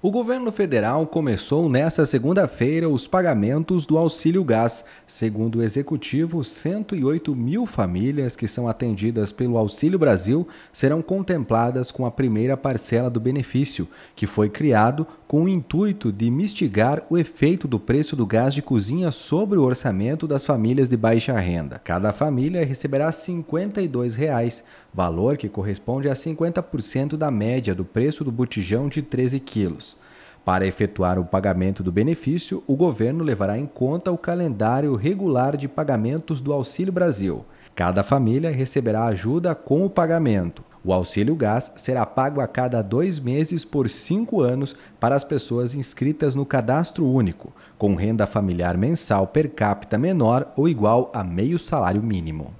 O governo federal começou nesta segunda-feira os pagamentos do auxílio gás. Segundo o executivo, 108 mil famílias que são atendidas pelo Auxílio Brasil serão contempladas com a primeira parcela do benefício, que foi criado com o intuito de mitigar o efeito do preço do gás de cozinha sobre o orçamento das famílias de baixa renda. Cada família receberá R$ 52, valor que corresponde a 50% da média do preço do botijão de 13 quilos. Para efetuar o pagamento do benefício, o governo levará em conta o calendário regular de pagamentos do Auxílio Brasil. Cada família receberá ajuda com o pagamento. O auxílio gás será pago a cada dois meses por cinco anos para as pessoas inscritas no cadastro único, com renda familiar mensal per capita menor ou igual a meio salário mínimo.